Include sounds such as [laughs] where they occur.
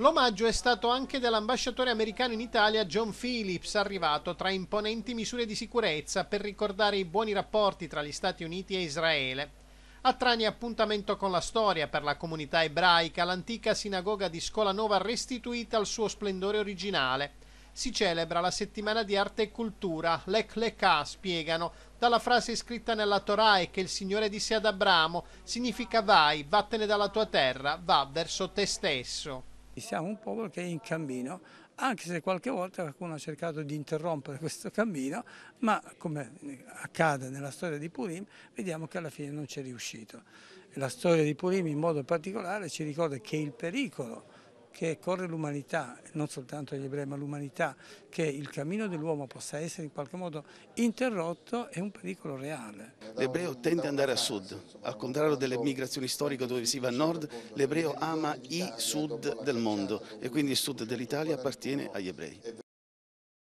L'omaggio è stato anche dell'ambasciatore americano in Italia John Phillips, arrivato tra imponenti misure di sicurezza per ricordare i buoni rapporti tra gli Stati Uniti e Israele. A Trani appuntamento con la storia per la comunità ebraica, l'antica sinagoga di Scola Nova restituita al suo splendore originale. Si celebra la settimana di arte e cultura, l'Ek Lekah spiegano, dalla frase scritta nella Torah e che il Signore disse ad Abramo, significa vai, vattene dalla tua terra, va verso te stesso siamo un popolo che è in cammino, anche se qualche volta qualcuno ha cercato di interrompere [laughs] questo cammino, ma come accade nella storia di Purim, vediamo che alla fine non c'è riuscito. La storia di Purim in modo particolare ci ricorda che il pericolo che corre l'umanità, non soltanto gli ebrei ma l'umanità, che il cammino dell'uomo possa essere in qualche modo interrotto è un pericolo reale. L'ebreo tende ad andare a sud, al contrario delle migrazioni storiche dove si va a nord, l'ebreo ama i sud del mondo e quindi il sud dell'Italia appartiene agli ebrei.